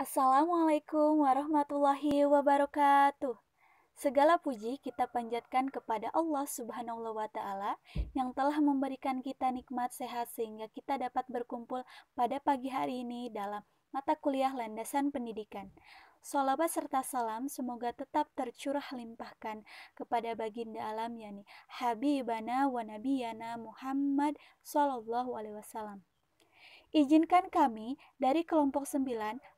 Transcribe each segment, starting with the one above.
Assalamualaikum warahmatullahi wabarakatuh. Segala puji kita panjatkan kepada Allah Subhanahu wa taala yang telah memberikan kita nikmat sehat sehingga kita dapat berkumpul pada pagi hari ini dalam mata kuliah landasan pendidikan. Salawat serta salam semoga tetap tercurah limpahkan kepada baginda alam yakni Habibana wa nabiyana Muhammad sallallahu alaihi wasallam Izinkan kami dari kelompok 9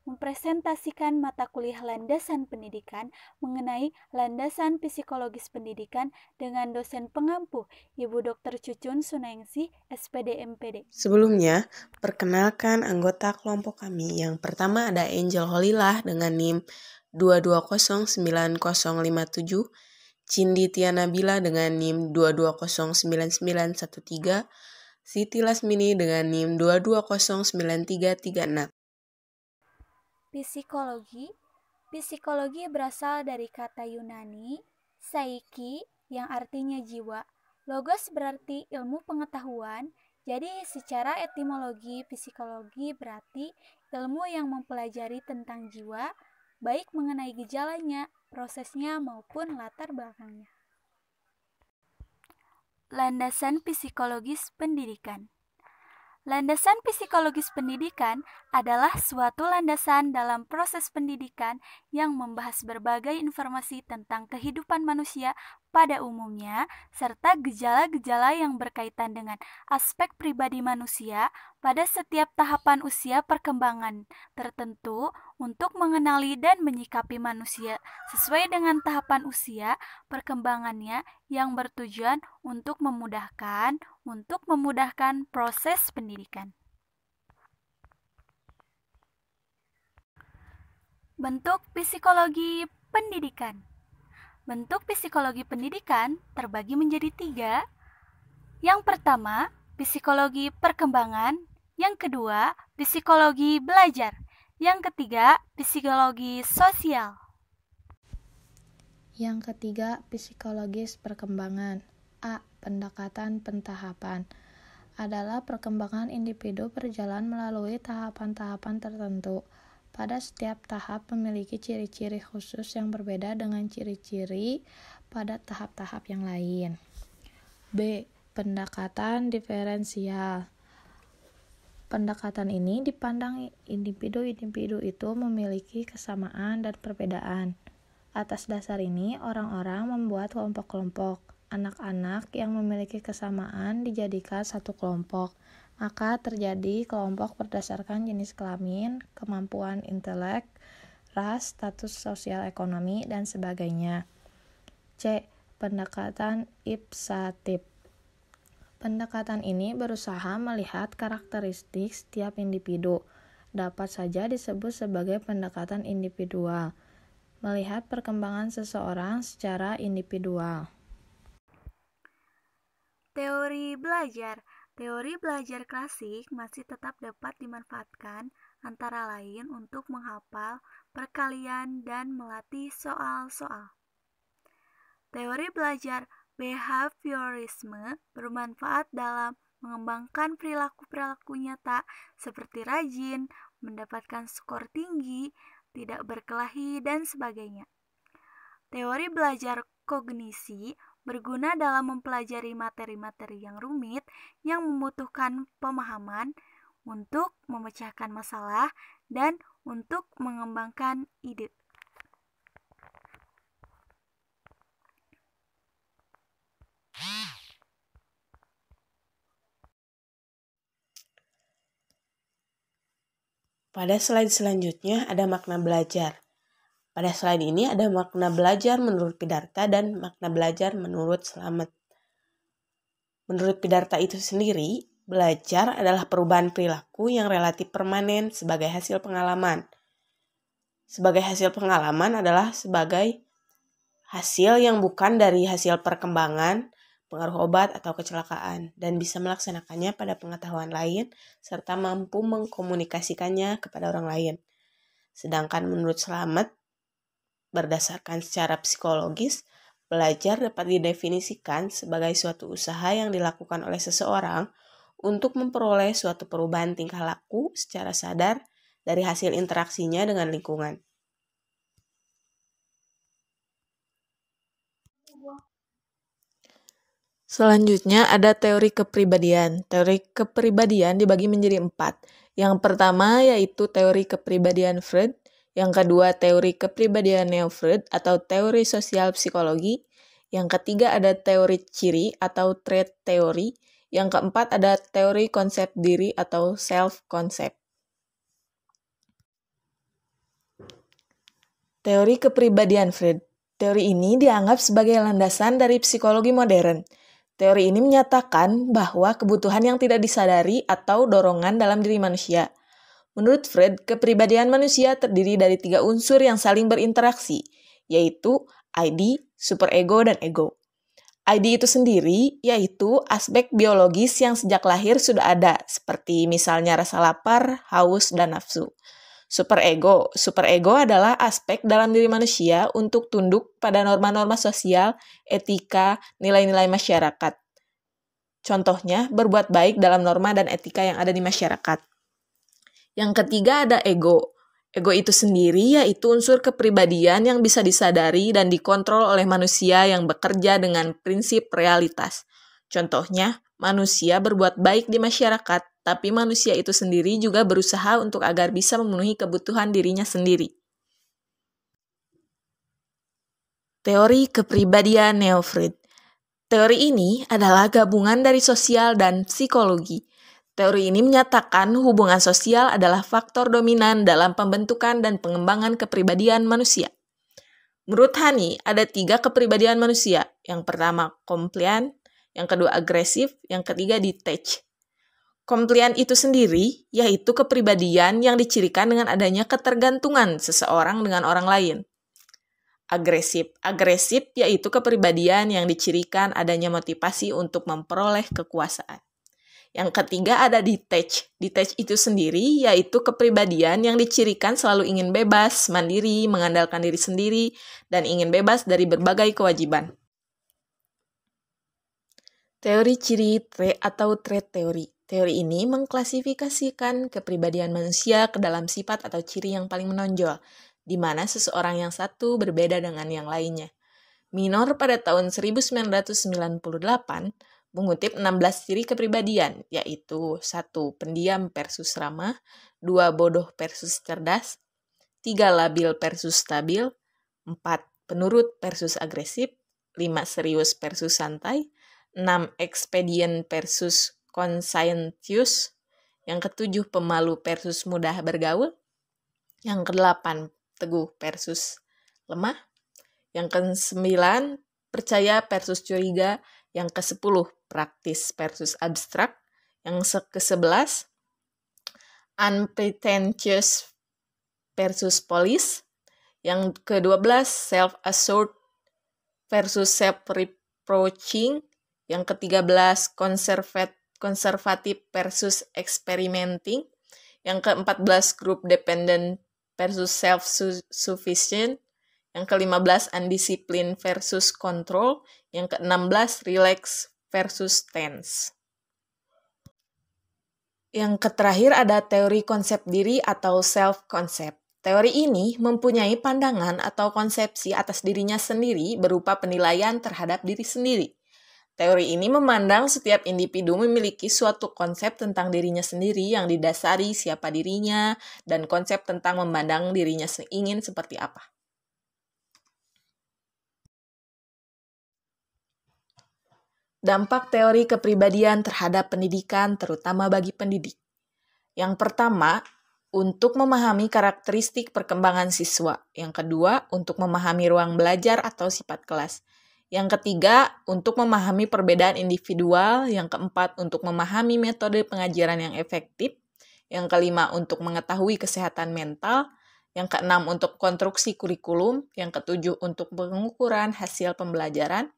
mempresentasikan mata kuliah landasan pendidikan mengenai landasan psikologis pendidikan dengan dosen pengampu Ibu Dr. Cucun Sunengsi, SPD MPD. Sebelumnya, perkenalkan anggota kelompok kami. Yang pertama ada Angel Holilah dengan NIM 2209057 Cindi Bila dengan NIM 2209913, City Siti Mini dengan NIM 22093336. Psikologi Psikologi berasal dari kata Yunani, saiki yang artinya jiwa, logos berarti ilmu pengetahuan, jadi secara etimologi psikologi berarti ilmu yang mempelajari tentang jiwa, baik mengenai gejalanya, prosesnya maupun latar belakangnya. Landasan Psikologis Pendidikan Landasan psikologis pendidikan adalah suatu landasan dalam proses pendidikan yang membahas berbagai informasi tentang kehidupan manusia pada umumnya, serta gejala-gejala yang berkaitan dengan aspek pribadi manusia, pada setiap tahapan usia perkembangan tertentu untuk mengenali dan menyikapi manusia sesuai dengan tahapan usia perkembangannya yang bertujuan untuk memudahkan untuk memudahkan proses pendidikan. Bentuk psikologi pendidikan Bentuk psikologi pendidikan terbagi menjadi tiga. Yang pertama, psikologi perkembangan yang kedua, psikologi belajar. Yang ketiga, psikologi sosial. Yang ketiga, psikologis perkembangan. A. Pendekatan pentahapan adalah perkembangan individu berjalan melalui tahapan-tahapan tertentu. Pada setiap tahap memiliki ciri-ciri khusus yang berbeda dengan ciri-ciri pada tahap-tahap yang lain. B. Pendekatan diferensial Pendekatan ini dipandang individu-individu itu memiliki kesamaan dan perbedaan. Atas dasar ini, orang-orang membuat kelompok-kelompok. Anak-anak yang memiliki kesamaan dijadikan satu kelompok, maka terjadi kelompok berdasarkan jenis kelamin, kemampuan intelek, ras, status sosial ekonomi, dan sebagainya. C. Pendekatan ipsatif Pendekatan ini berusaha melihat karakteristik setiap individu, dapat saja disebut sebagai pendekatan individual, melihat perkembangan seseorang secara individual. Teori belajar Teori belajar klasik masih tetap dapat dimanfaatkan antara lain untuk menghafal perkalian dan melatih soal-soal. Teori belajar Behaviorisme bermanfaat dalam mengembangkan perilaku-perilaku nyata seperti rajin, mendapatkan skor tinggi, tidak berkelahi, dan sebagainya. Teori belajar kognisi berguna dalam mempelajari materi-materi yang rumit yang membutuhkan pemahaman untuk memecahkan masalah dan untuk mengembangkan ide. Pada slide selanjutnya ada makna belajar. Pada slide ini ada makna belajar menurut Pidarta dan makna belajar menurut selamat. Menurut Pidarta itu sendiri, belajar adalah perubahan perilaku yang relatif permanen sebagai hasil pengalaman. Sebagai hasil pengalaman adalah sebagai hasil yang bukan dari hasil perkembangan pengaruh obat atau kecelakaan, dan bisa melaksanakannya pada pengetahuan lain serta mampu mengkomunikasikannya kepada orang lain. Sedangkan menurut Selamat, berdasarkan secara psikologis, belajar dapat didefinisikan sebagai suatu usaha yang dilakukan oleh seseorang untuk memperoleh suatu perubahan tingkah laku secara sadar dari hasil interaksinya dengan lingkungan. Selanjutnya ada teori kepribadian. Teori kepribadian dibagi menjadi empat. Yang pertama yaitu teori kepribadian Freud, yang kedua teori kepribadian Neo Freud atau teori sosial psikologi, yang ketiga ada teori ciri atau trait teori, yang keempat ada teori konsep diri atau self concept. Teori kepribadian Freud. Teori ini dianggap sebagai landasan dari psikologi modern Teori ini menyatakan bahwa kebutuhan yang tidak disadari atau dorongan dalam diri manusia. Menurut Fred, kepribadian manusia terdiri dari tiga unsur yang saling berinteraksi, yaitu ID, superego, dan ego. ID itu sendiri yaitu aspek biologis yang sejak lahir sudah ada, seperti misalnya rasa lapar, haus, dan nafsu. Super ego. Super ego adalah aspek dalam diri manusia untuk tunduk pada norma-norma sosial, etika, nilai-nilai masyarakat. Contohnya, berbuat baik dalam norma dan etika yang ada di masyarakat. Yang ketiga ada ego. Ego itu sendiri yaitu unsur kepribadian yang bisa disadari dan dikontrol oleh manusia yang bekerja dengan prinsip realitas. Contohnya, Manusia berbuat baik di masyarakat, tapi manusia itu sendiri juga berusaha untuk agar bisa memenuhi kebutuhan dirinya sendiri. Teori kepribadian Neofrid. Teori ini adalah gabungan dari sosial dan psikologi. Teori ini menyatakan hubungan sosial adalah faktor dominan dalam pembentukan dan pengembangan kepribadian manusia. Menurut Hani, ada tiga kepribadian manusia. Yang pertama, komplian, yang kedua agresif, yang ketiga detached. Komplian itu sendiri yaitu kepribadian yang dicirikan dengan adanya ketergantungan seseorang dengan orang lain. Agresif. Agresif yaitu kepribadian yang dicirikan adanya motivasi untuk memperoleh kekuasaan. Yang ketiga ada detach. Detach itu sendiri yaitu kepribadian yang dicirikan selalu ingin bebas, mandiri, mengandalkan diri sendiri, dan ingin bebas dari berbagai kewajiban. Teori ciri tre atau trait teori. Teori ini mengklasifikasikan kepribadian manusia ke dalam sifat atau ciri yang paling menonjol, di mana seseorang yang satu berbeda dengan yang lainnya. Minor pada tahun 1998 mengutip 16 ciri kepribadian, yaitu satu Pendiam versus ramah dua Bodoh versus cerdas tiga Labil versus stabil empat Penurut versus agresif lima Serius versus santai 6. Expedient versus conscientious. Yang ketujuh, pemalu versus mudah bergaul. Yang kedelapan, teguh versus lemah. Yang kesembilan, percaya versus curiga. Yang kesepuluh, praktis versus abstrak. Yang kesebelas, unpretentious versus polis. Yang kedua belas, self-assured versus self-reproaching. Yang ke-13 conservat conservative versus experimenting. Yang ke-14 group dependent versus self sufficient. Yang ke-15 undisciplined versus control. Yang ke-16 relax versus tense. Yang terakhir ada teori konsep diri atau self-concept. Teori ini mempunyai pandangan atau konsepsi atas dirinya sendiri berupa penilaian terhadap diri sendiri. Teori ini memandang setiap individu memiliki suatu konsep tentang dirinya sendiri yang didasari siapa dirinya dan konsep tentang memandang dirinya ingin seperti apa. Dampak teori kepribadian terhadap pendidikan, terutama bagi pendidik. Yang pertama, untuk memahami karakteristik perkembangan siswa. Yang kedua, untuk memahami ruang belajar atau sifat kelas. Yang ketiga, untuk memahami perbedaan individual. Yang keempat, untuk memahami metode pengajaran yang efektif. Yang kelima, untuk mengetahui kesehatan mental. Yang keenam, untuk konstruksi kurikulum. Yang ketujuh, untuk pengukuran hasil pembelajaran.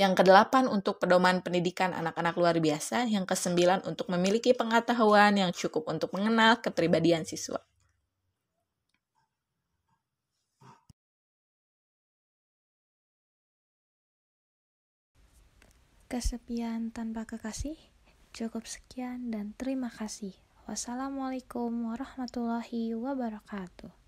Yang kedelapan untuk pedoman pendidikan anak-anak luar biasa. Yang kesembilan untuk memiliki pengetahuan yang cukup untuk mengenal kepribadian siswa. Kesepian tanpa kekasih? Cukup sekian dan terima kasih. Wassalamualaikum warahmatullahi wabarakatuh.